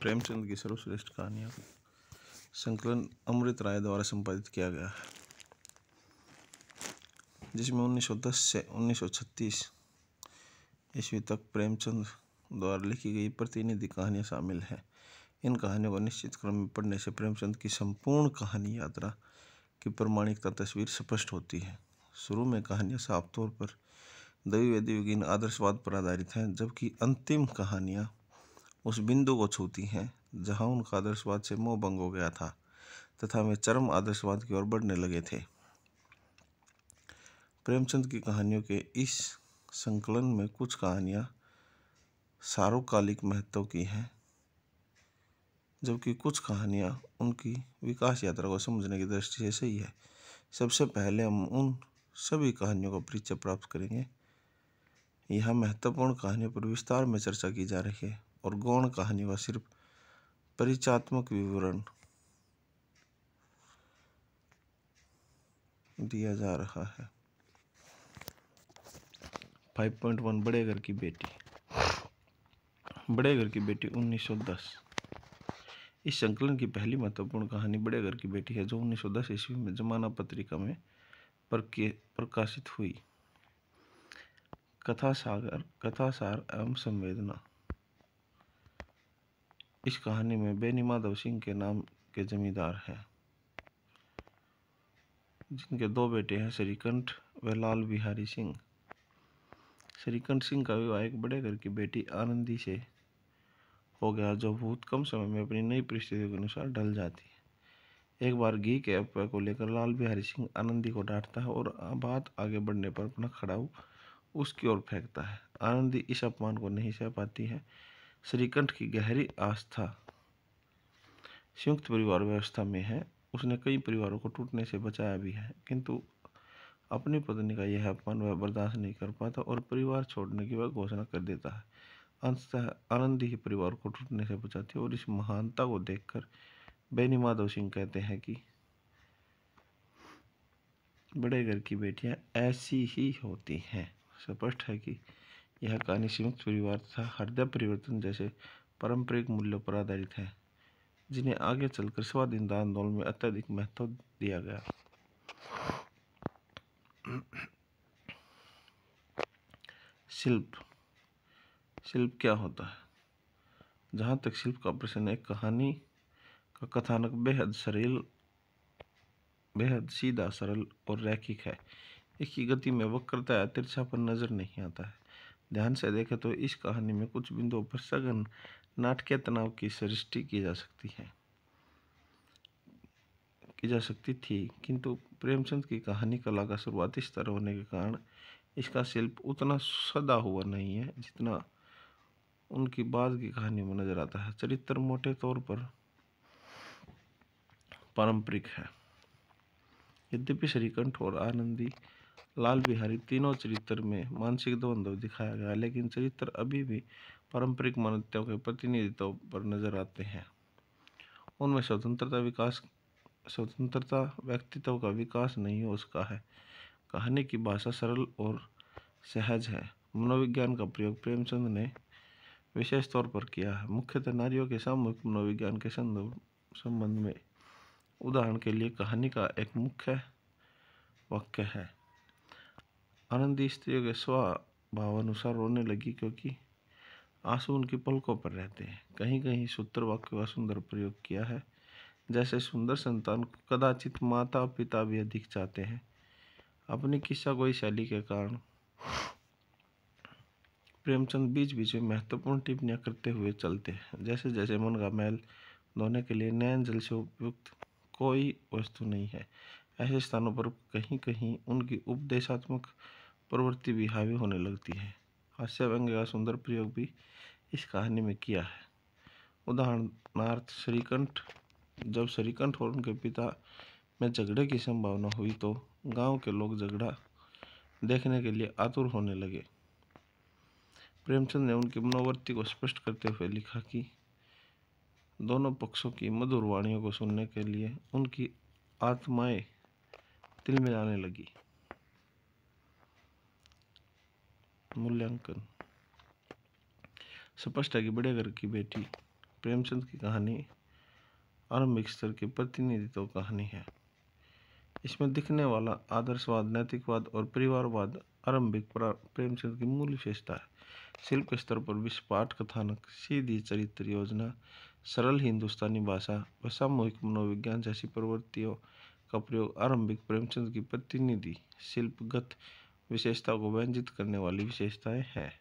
प्रेमचंद की सर्वश्रेष्ठ कहानियों को संकलन अमृत राय द्वारा संपादित किया गया है जिसमें 1910 से 1936 ईस्वी तक प्रेमचंद द्वारा लिखी गई प्रतिनिधि कहानियाँ शामिल हैं इन कहानियों को निश्चित क्रम में पढ़ने से प्रेमचंद की संपूर्ण कहानी यात्रा की प्रमाणिकता तस्वीर स्पष्ट होती है शुरू में कहानियाँ साफ तौर पर दैवी दैवगीन आदर्शवाद पर आधारित हैं जबकि अंतिम कहानियाँ उस बिंदु को छूती हैं जहाँ उनका आदर्शवाद से मोह भंग हो गया था तथा वे चरम आदर्शवाद की ओर बढ़ने लगे थे प्रेमचंद की कहानियों के इस संकलन में कुछ कहानियां सार्वकालिक महत्व की हैं जबकि कुछ कहानियां उनकी विकास यात्रा को समझने की दृष्टि से सही है सबसे पहले हम उन सभी कहानियों का परिचय प्राप्त करेंगे यह महत्वपूर्ण कहानियों पर विस्तार में चर्चा की जा रही है और गौण कहानी व सिर्फ परिचयात्मक विवरण दिया जा रहा है 5.1 बड़े घर की बेटी बड़े घर की बेटी 1910 इस संकलन की पहली महत्वपूर्ण कहानी बड़े घर की बेटी है जो 1910 ईस्वी में जमाना पत्रिका में प्रकाशित हुई कथा सागर कथासार एवं संवेदना इस कहानी में बेनी माधव सिंह के नाम के जमींदार हैं जिनके दो बेटे हैं श्रीकंठ व लाल बिहारी सिंह श्रीकंठ सिंह का विवाह एक बड़े घर की बेटी आनंदी से हो गया जो बहुत कम समय में अपनी नई परिस्थितियों के अनुसार ढल जाती है एक बार घी के अपवा को लेकर लाल बिहारी सिंह आनंदी को डांटता है और बात आगे बढ़ने पर अपना खड़ाऊ उसकी ओर फेंकता है आनंदी इस अपमान को नहीं सह पाती है श्रीकंठ की गहरी आस्था संयुक्त परिवार व्यवस्था में है उसने कई परिवारों को टूटने से बचाया भी है किंतु अपनी पत्नी का यह अपमान वह बर्दाश्त नहीं कर पाता और परिवार छोड़ने की वह घोषणा कर देता है अंततः आनंद ही परिवार को टूटने से बचाती है और इस महानता को देखकर बेनी माधव सिंह कहते हैं कि बड़े घर की बेटियां ऐसी ही होती हैं स्पष्ट है कि यह कहानी संयुक्त परिवार तथा हृदय परिवर्तन जैसे पारंपरिक मूल्यों पर आधारित है जिन्हें आगे चलकर स्वाधीनता आंदोलन में अत्यधिक महत्व दिया गया शिल्प शिल्प क्या होता है जहाँ तक शिल्प का प्रश्न है कहानी का कथानक बेहद सरल बेहद सीधा सरल और रैखिक है इसकी गति में वक्रता या तिरछापन नज़र नहीं आता है ध्यान से देखें तो इस कहानी में कुछ बिंदुओं पर सघन नाटकीय तनाव की सृष्टि की जा सकती है की जा सकती थी किंतु प्रेमचंद की कहानी कला का शुरुआती स्तर होने के कारण इसका शिल्प उतना सदा हुआ नहीं है जितना उनकी बाद की कहानी में नजर आता है चरित्र मोटे तौर पर पारंपरिक है यद्यपि श्रीकंठ और आनंदी लाल बिहारी तीनों चरित्र में मानसिक द्वंद्व दिखाया गया लेकिन चरित्र अभी भी पारंपरिक मान्यताओं के प्रतिनिधित्व पर नजर आते हैं उनमें स्वतंत्रता विकास स्वतंत्रता व्यक्तित्व का विकास नहीं हो सका है कहानी की भाषा सरल और सहज है मनोविज्ञान का प्रयोग प्रेमचंद ने विशेष तौर पर किया है मुख्यतः नारियों के सामूहिक मनोविज्ञान के संबंध में उदाहरण के लिए कहानी का एक मुख्य वाक्य है आनंदी स्त्रियों के स्वभावानुसार रोने लगी क्योंकि आंसू उनकी पलकों पर रहते हैं कहीं कहीं सूत्र वाक्य का सुंदर प्रयोग किया है जैसे सुंदर संतान कदाचित माता पिता भी अधिक चाहते हैं अपनी किस्सा कोई शैली के कारण प्रेमचंद बीच बीच में महत्वपूर्ण टिप्पणियाँ करते हुए चलते हैं जैसे जैसे मन का मैल धोने के लिए नयन जल से उपयुक्त कोई वस्तु नहीं है ऐसे स्थानों पर कहीं कहीं उनकी उपदेशात्मक प्रवृत्ति भी हावी होने लगती है हास्य व्यंग्य का सुंदर प्रयोग भी इस कहानी में किया है उदाहरणार्थ श्रीकंठ जब श्रीकंठ और उनके पिता में झगड़े की संभावना हुई तो गांव के लोग झगड़ा देखने के लिए आतुर होने लगे प्रेमचंद ने उनकी मनोवृत्ति को स्पष्ट करते हुए लिखा कि दोनों पक्षों की मधुर वाणियों को सुनने के लिए उनकी आत्माएं तिलमिलाने में आने लगी मूल्यांकन स्पष्ट है कि बड़े घर की बेटी प्रेमचंद की कहानी आरंभिक स्तर की प्रतिनिधित्व कहानी है इसमें दिखने वाला आदर्शवाद नैतिकवाद और परिवारवाद आरंभिक प्रेमचंद की मूल विशेषता है शिल्प के स्तर पर विश्व पाठ कथानक सीधी चरित्र योजना सरल हिंदुस्तानी भाषा व सामूहिक मनोविज्ञान जैसी प्रवृत्तियों का प्रयोग आरंभिक प्रेमचंद की प्रतिनिधि शिल्पगत विशेषता को व्यंजित करने वाली विशेषताएं हैं